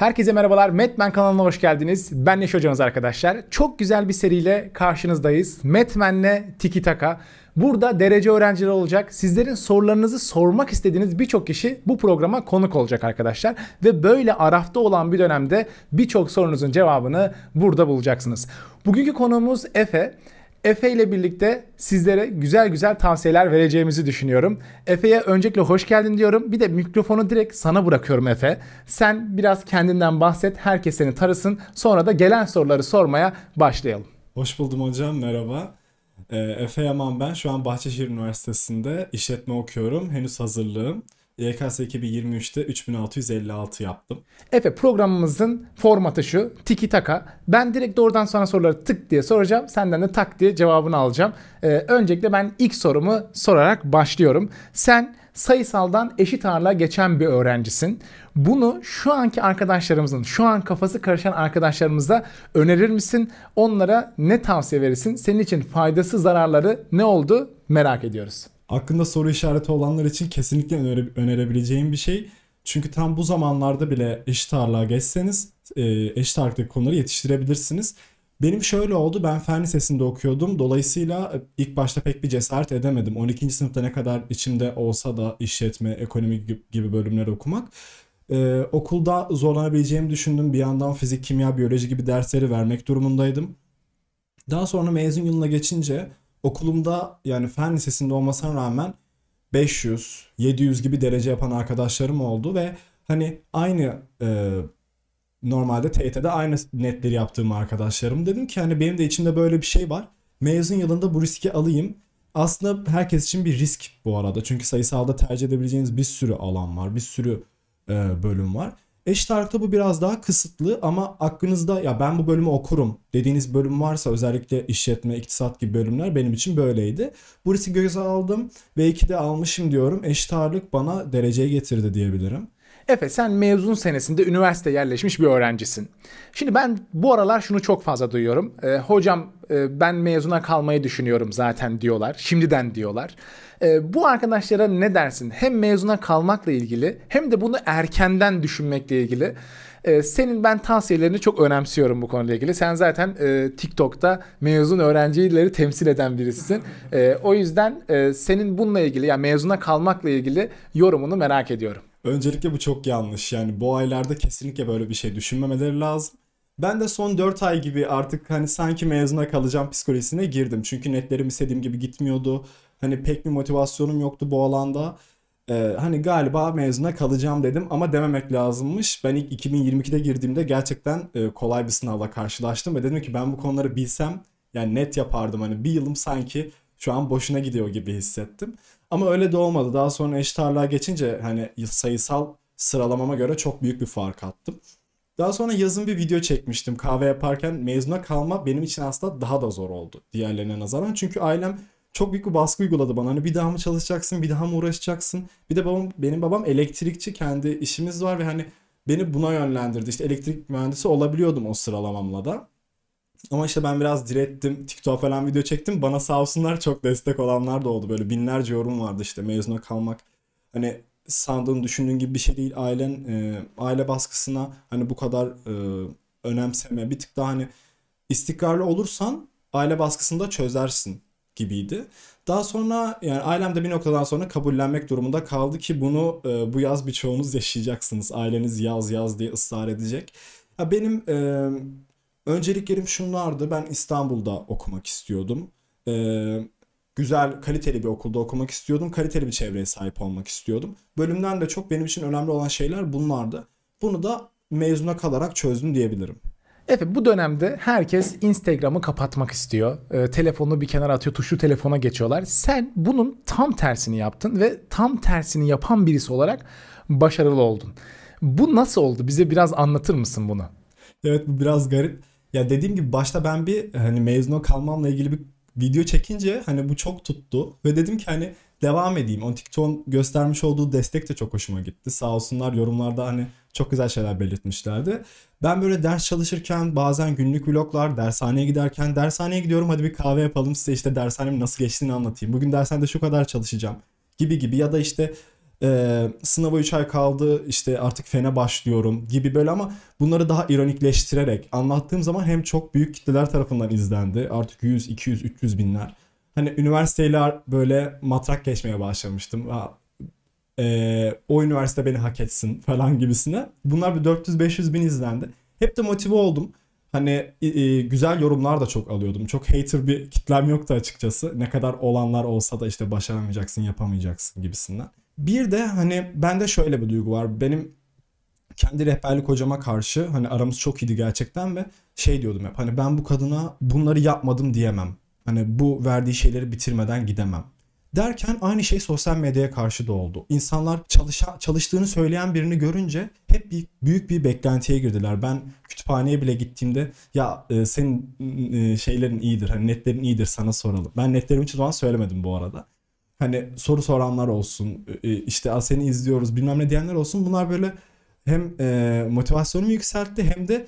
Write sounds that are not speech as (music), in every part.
Herkese merhabalar. Metman kanalına hoş geldiniz. Ben Neşe Hocanız arkadaşlar. Çok güzel bir seriyle karşınızdayız. Metmen'le Tiki Taka. Burada derece öğrencileri olacak. Sizlerin sorularınızı sormak istediğiniz birçok kişi bu programa konuk olacak arkadaşlar. Ve böyle arafta olan bir dönemde birçok sorunuzun cevabını burada bulacaksınız. Bugünkü konuğumuz Efe. Efe ile birlikte sizlere güzel güzel tavsiyeler vereceğimizi düşünüyorum. Efe'ye öncelikle hoş geldin diyorum. Bir de mikrofonu direkt sana bırakıyorum Efe. Sen biraz kendinden bahset, herkes seni tarasın. Sonra da gelen soruları sormaya başlayalım. Hoş buldum hocam, merhaba. Ee, Efe Yaman ben. Şu an Bahçeşehir Üniversitesi'nde işletme okuyorum. Henüz hazırlığım. YKS 2023'te 3656 yaptım. Efe programımızın formatı şu. Tiki taka. Ben direkt oradan sonra soruları tık diye soracağım. Senden de tak diye cevabını alacağım. Ee, öncelikle ben ilk sorumu sorarak başlıyorum. Sen sayısaldan eşit ağırlığa geçen bir öğrencisin. Bunu şu anki arkadaşlarımızın, şu an kafası karışan arkadaşlarımıza önerir misin? Onlara ne tavsiye verirsin? Senin için faydası zararları ne oldu? Merak ediyoruz. Aklında soru işareti olanlar için kesinlikle önere, önerebileceğim bir şey. Çünkü tam bu zamanlarda bile eşit ağırlığa geçseniz e, eşit ağırlıktaki konuları yetiştirebilirsiniz. Benim şöyle oldu ben fen lisesinde okuyordum. Dolayısıyla e, ilk başta pek bir cesaret edemedim. 12. sınıfta ne kadar içimde olsa da işletme, ekonomi gibi bölümler okumak. Ee, okulda zorlanabileceğimi düşündüm. Bir yandan fizik, kimya, biyoloji gibi dersleri vermek durumundaydım. Daha sonra mezun yılına geçince Okulumda yani fen lisesinde olmasına rağmen 500, 700 gibi derece yapan arkadaşlarım oldu ve hani aynı e, normalde TYT'de aynı netleri yaptığım arkadaşlarım. Dedim ki hani benim de içimde böyle bir şey var. Mezun yılında bu riski alayım. Aslında herkes için bir risk bu arada. Çünkü sayısalda tercih edebileceğiniz bir sürü alan var. Bir sürü e, bölüm var. Eşit ağırlıkta bu biraz daha kısıtlı ama aklınızda ya ben bu bölümü okurum dediğiniz bölüm varsa özellikle işletme, iktisat gibi bölümler benim için böyleydi. Bu riski göze aldım. iki de almışım diyorum. Eşit bana dereceye getirdi diyebilirim. Efe sen mezun senesinde üniversite yerleşmiş bir öğrencisin. Şimdi ben bu aralar şunu çok fazla duyuyorum. E, hocam e, ben mezuna kalmayı düşünüyorum zaten diyorlar. Şimdiden diyorlar. E, bu arkadaşlara ne dersin? Hem mezuna kalmakla ilgili hem de bunu erkenden düşünmekle ilgili. E, senin ben tavsiyelerini çok önemsiyorum bu konuyla ilgili. Sen zaten e, TikTok'ta mezun öğrencileri temsil eden birisisin. E, o yüzden e, senin bununla ilgili yani mezuna kalmakla ilgili yorumunu merak ediyorum. Öncelikle bu çok yanlış. Yani bu aylarda kesinlikle böyle bir şey düşünmemeleri lazım. Ben de son 4 ay gibi artık hani sanki mezuna kalacağım psikolojisine girdim. Çünkü netlerim istediğim gibi gitmiyordu. Hani pek bir motivasyonum yoktu bu alanda. Ee, hani galiba mezuna kalacağım dedim ama dememek lazımmış. Ben ilk 2022'de girdiğimde gerçekten e, kolay bir sınavla karşılaştım ve dedim ki ben bu konuları bilsem yani net yapardım. Hani bir yılım sanki şu an boşuna gidiyor gibi hissettim. Ama öyle de olmadı. Daha sonra eşit geçince hani sayısal sıralamama göre çok büyük bir fark attım. Daha sonra yazın bir video çekmiştim. Kahve yaparken mezuna kalma benim için aslında daha da zor oldu diğerlerine nazaran. Çünkü ailem çok büyük bir baskı uyguladı bana. Hani bir daha mı çalışacaksın, bir daha mı uğraşacaksın? Bir de babam, benim babam elektrikçi, kendi işimiz var ve hani beni buna yönlendirdi. İşte elektrik mühendisi olabiliyordum o sıralamamla da. Ama işte ben biraz direttim. TikTok falan video çektim. Bana sağ olsunlar çok destek olanlar da oldu. Böyle binlerce yorum vardı işte mezuna kalmak. Hani sandığın düşündüğün gibi bir şey değil. Ailen e, aile baskısına hani bu kadar e, önemseme. Bir tık daha hani istikrarlı olursan aile baskısını da çözersin gibiydi. Daha sonra yani ailem de bir noktadan sonra kabullenmek durumunda kaldı ki bunu e, bu yaz birçoğunuz yaşayacaksınız. Aileniz yaz yaz diye ısrar edecek. Ya benim e, Önceliklerim şunlardı. Ben İstanbul'da okumak istiyordum. Ee, güzel, kaliteli bir okulda okumak istiyordum. Kaliteli bir çevreye sahip olmak istiyordum. Bölümden de çok benim için önemli olan şeyler bunlardı. Bunu da mezuna kalarak çözdüm diyebilirim. Evet bu dönemde herkes Instagram'ı kapatmak istiyor. E, ee, telefonunu bir kenara atıyor, tuşlu telefona geçiyorlar. Sen bunun tam tersini yaptın ve tam tersini yapan birisi olarak başarılı oldun. Bu nasıl oldu? Bize biraz anlatır mısın bunu? Evet bu biraz garip. Ya dediğim gibi başta ben bir hani mezuna kalmamla ilgili bir video çekince hani bu çok tuttu ve dedim ki hani devam edeyim. On TikTok'un göstermiş olduğu destek de çok hoşuma gitti. Sağ olsunlar yorumlarda hani çok güzel şeyler belirtmişlerdi. Ben böyle ders çalışırken bazen günlük vloglar, dershaneye giderken dershaneye gidiyorum hadi bir kahve yapalım size işte dershanemin nasıl geçtiğini anlatayım. Bugün dershanede şu kadar çalışacağım gibi gibi ya da işte e, sınava 3 ay kaldı işte artık fene başlıyorum gibi böyle ama bunları daha ironikleştirerek anlattığım zaman hem çok büyük kitleler tarafından izlendi artık 100, 200, 300 binler. Hani üniversiteler böyle matrak geçmeye başlamıştım. Ha, e, o üniversite beni hak etsin (laughs) falan gibisine. Bunlar bir 400-500 bin izlendi. Hep de motive oldum. Hani e, güzel yorumlar da çok alıyordum. Çok hater bir kitlem yoktu açıkçası. Ne kadar olanlar olsa da işte başaramayacaksın, yapamayacaksın gibisinden. Bir de hani bende şöyle bir duygu var. Benim kendi rehberlik hocama karşı hani aramız çok iyiydi gerçekten ve şey diyordum hep hani ben bu kadına bunları yapmadım diyemem. Hani bu verdiği şeyleri bitirmeden gidemem. Derken aynı şey sosyal medyaya karşı da oldu. İnsanlar çalışa, çalıştığını söyleyen birini görünce hep bir, büyük bir beklentiye girdiler. Ben kütüphaneye bile gittiğimde ya e, senin e, şeylerin iyidir, hani netlerin iyidir sana soralım. Ben netlerimi hiç zaman söylemedim bu arada hani soru soranlar olsun e, e, işte seni izliyoruz bilmem ne diyenler olsun bunlar böyle hem e, motivasyonumu yükseltti hem de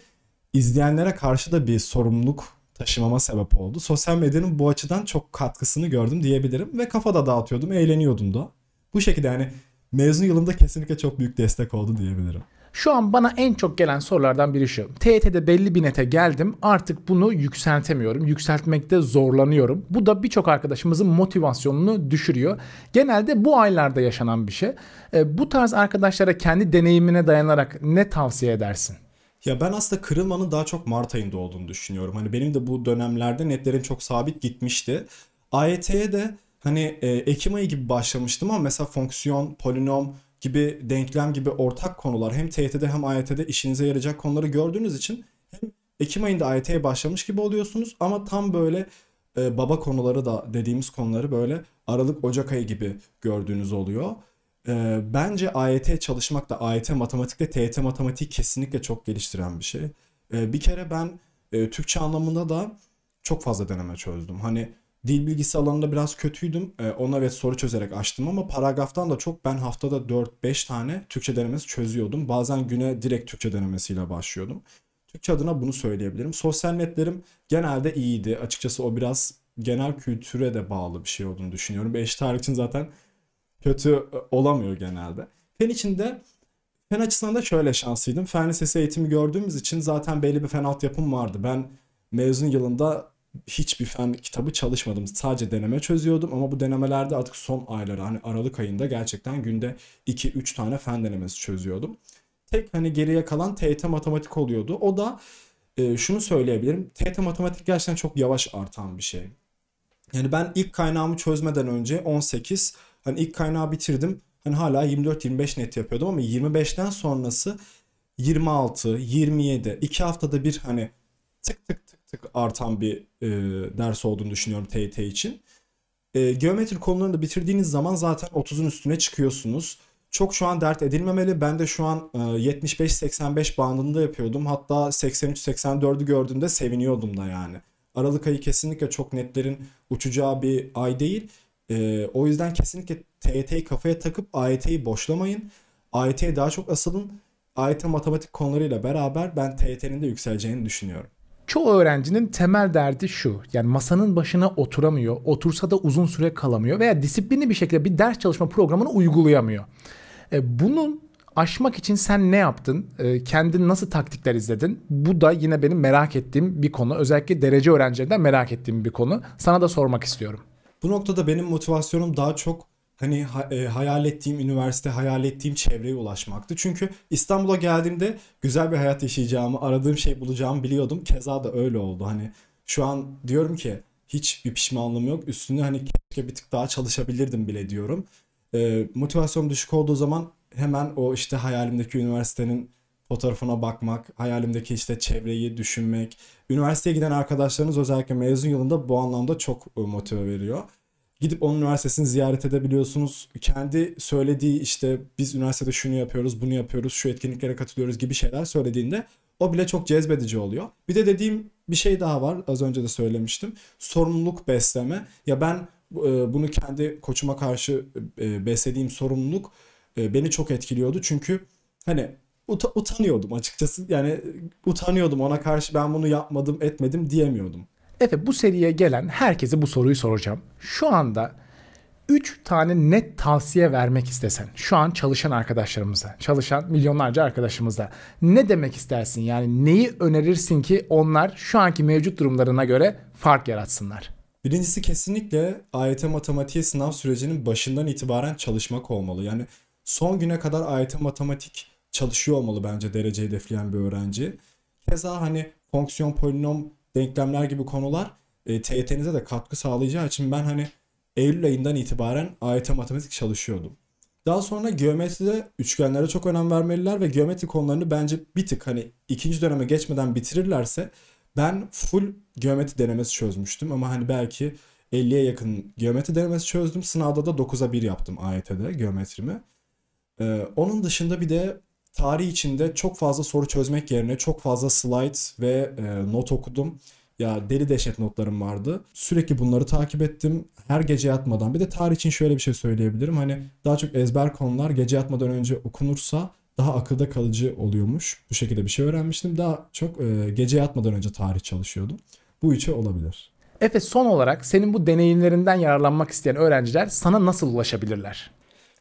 izleyenlere karşı da bir sorumluluk taşımama sebep oldu. Sosyal medyanın bu açıdan çok katkısını gördüm diyebilirim ve kafa da dağıtıyordum, eğleniyordum da. Bu şekilde yani mezun yılımda kesinlikle çok büyük destek oldu diyebilirim. Şu an bana en çok gelen sorulardan biri şu. TET'de belli bir nete geldim. Artık bunu yükseltemiyorum. Yükseltmekte zorlanıyorum. Bu da birçok arkadaşımızın motivasyonunu düşürüyor. Genelde bu aylarda yaşanan bir şey. E, bu tarz arkadaşlara kendi deneyimine dayanarak ne tavsiye edersin? Ya ben aslında kırılmanın daha çok Mart ayında olduğunu düşünüyorum. Hani benim de bu dönemlerde netlerim çok sabit gitmişti. AYT'ye e de hani e, Ekim ayı gibi başlamıştım ama mesela fonksiyon, polinom, gibi denklem gibi ortak konular hem TYT'de hem AYT'de işinize yarayacak konuları gördüğünüz için hem Ekim ayında AYT'ye başlamış gibi oluyorsunuz ama tam böyle e, baba konuları da dediğimiz konuları böyle Aralık Ocak ayı gibi gördüğünüz oluyor. E, bence AYT çalışmak da AYT matematikte TYT matematiği kesinlikle çok geliştiren bir şey. E, bir kere ben e, Türkçe anlamında da çok fazla deneme çözdüm. Hani Dil bilgisi alanında biraz kötüydüm. Ee, ona evet soru çözerek açtım ama paragraftan da çok ben haftada 4-5 tane Türkçe denemesi çözüyordum. Bazen güne direkt Türkçe denemesiyle başlıyordum. Türkçe adına bunu söyleyebilirim. Sosyal netlerim genelde iyiydi. Açıkçası o biraz genel kültüre de bağlı bir şey olduğunu düşünüyorum. Ve eşit için zaten kötü e, olamıyor genelde. Fen içinde fen açısından da şöyle şanslıydım. Fen lisesi eğitimi gördüğümüz için zaten belli bir fen altyapım vardı. Ben mezun yılında hiçbir fen kitabı çalışmadım. Sadece deneme çözüyordum ama bu denemelerde artık son ayları hani Aralık ayında gerçekten günde 2-3 tane fen denemesi çözüyordum. Tek hani geriye kalan TYT matematik oluyordu. O da e, şunu söyleyebilirim. TYT matematik gerçekten çok yavaş artan bir şey. Yani ben ilk kaynağımı çözmeden önce 18 hani ilk kaynağı bitirdim. Hani hala 24-25 net yapıyordum ama 25'ten sonrası 26, 27, 2 haftada bir hani tık tık tık tık artan bir e, ders olduğunu düşünüyorum TYT için. E, geometri konularını da bitirdiğiniz zaman zaten 30'un üstüne çıkıyorsunuz. Çok şu an dert edilmemeli. Ben de şu an e, 75-85 bandında yapıyordum. Hatta 83-84'ü gördüğümde seviniyordum da yani. Aralık ayı kesinlikle çok netlerin uçacağı bir ay değil. E, o yüzden kesinlikle TYT'yi kafaya takıp AYT'yi boşlamayın. AYT'ye daha çok asılın. AYT matematik konularıyla beraber ben TYT'nin de yükseleceğini düşünüyorum. Çoğu öğrencinin temel derdi şu. Yani masanın başına oturamıyor, otursa da uzun süre kalamıyor veya disiplinli bir şekilde bir ders çalışma programını uygulayamıyor. E, bunun aşmak için sen ne yaptın? E, kendin nasıl taktikler izledin? Bu da yine benim merak ettiğim bir konu. Özellikle derece öğrencilerinden merak ettiğim bir konu. Sana da sormak istiyorum. Bu noktada benim motivasyonum daha çok hani e, hayal ettiğim üniversite, hayal ettiğim çevreye ulaşmaktı. Çünkü İstanbul'a geldiğimde güzel bir hayat yaşayacağımı, aradığım şey bulacağımı biliyordum. Keza da öyle oldu. Hani şu an diyorum ki hiç bir pişmanlığım yok. Üstünü hani keşke bir tık daha çalışabilirdim bile diyorum. E, motivasyon düşük olduğu zaman hemen o işte hayalimdeki üniversitenin fotoğrafına bakmak, hayalimdeki işte çevreyi düşünmek. Üniversiteye giden arkadaşlarınız özellikle mezun yılında bu anlamda çok e, motive veriyor. Gidip onun üniversitesini ziyaret edebiliyorsunuz. Kendi söylediği işte biz üniversitede şunu yapıyoruz, bunu yapıyoruz, şu etkinliklere katılıyoruz gibi şeyler söylediğinde o bile çok cezbedici oluyor. Bir de dediğim bir şey daha var. Az önce de söylemiştim. Sorumluluk besleme. Ya ben e, bunu kendi koçuma karşı e, beslediğim sorumluluk e, beni çok etkiliyordu. Çünkü hani utanıyordum açıkçası. Yani utanıyordum ona karşı ben bunu yapmadım, etmedim diyemiyordum. Efe bu seriye gelen herkese bu soruyu soracağım. Şu anda 3 tane net tavsiye vermek istesen şu an çalışan arkadaşlarımıza, çalışan milyonlarca arkadaşımıza ne demek istersin? Yani neyi önerirsin ki onlar şu anki mevcut durumlarına göre fark yaratsınlar? Birincisi kesinlikle AYT matematiğe sınav sürecinin başından itibaren çalışmak olmalı. Yani son güne kadar AYT matematik çalışıyor olmalı bence derece hedefleyen bir öğrenci. Keza hani fonksiyon polinom denklemler gibi konular e, TYT'nize de katkı sağlayacağı için ben hani Eylül ayından itibaren AYT matematik çalışıyordum. Daha sonra geometride üçgenlere çok önem vermeliler ve geometri konularını bence bir tık hani ikinci döneme geçmeden bitirirlerse ben full geometri denemesi çözmüştüm ama hani belki 50'ye yakın geometri denemesi çözdüm. Sınavda da 9'a 1 yaptım AYT'de geometrimi. Ee, onun dışında bir de tarih içinde çok fazla soru çözmek yerine çok fazla slide ve e, not okudum. Ya deli deşet notlarım vardı. Sürekli bunları takip ettim. Her gece yatmadan. Bir de tarih için şöyle bir şey söyleyebilirim. Hani daha çok ezber konular gece yatmadan önce okunursa daha akılda kalıcı oluyormuş. Bu şekilde bir şey öğrenmiştim. Daha çok e, gece yatmadan önce tarih çalışıyordum. Bu içe olabilir. Efe son olarak senin bu deneyimlerinden yararlanmak isteyen öğrenciler sana nasıl ulaşabilirler?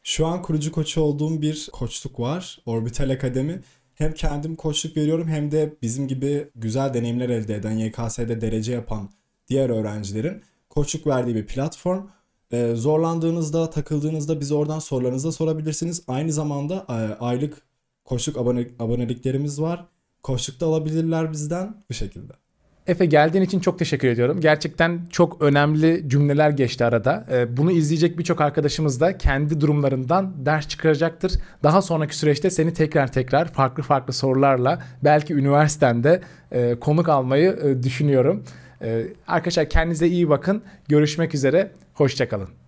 Şu an kurucu koçu olduğum bir koçluk var. Orbital Akademi. Hem kendim koçluk veriyorum hem de bizim gibi güzel deneyimler elde eden, YKS'de derece yapan diğer öğrencilerin koçluk verdiği bir platform. Ee, zorlandığınızda, takıldığınızda biz oradan sorularınızı da sorabilirsiniz. Aynı zamanda e, aylık koçluk abone aboneliklerimiz var. Koçluk da alabilirler bizden bu şekilde. Efe geldiğin için çok teşekkür ediyorum. Gerçekten çok önemli cümleler geçti arada. Ee, bunu izleyecek birçok arkadaşımız da kendi durumlarından ders çıkaracaktır. Daha sonraki süreçte seni tekrar tekrar farklı farklı sorularla belki üniversiteden de e, konuk almayı e, düşünüyorum. Ee, arkadaşlar kendinize iyi bakın. Görüşmek üzere. Hoşçakalın.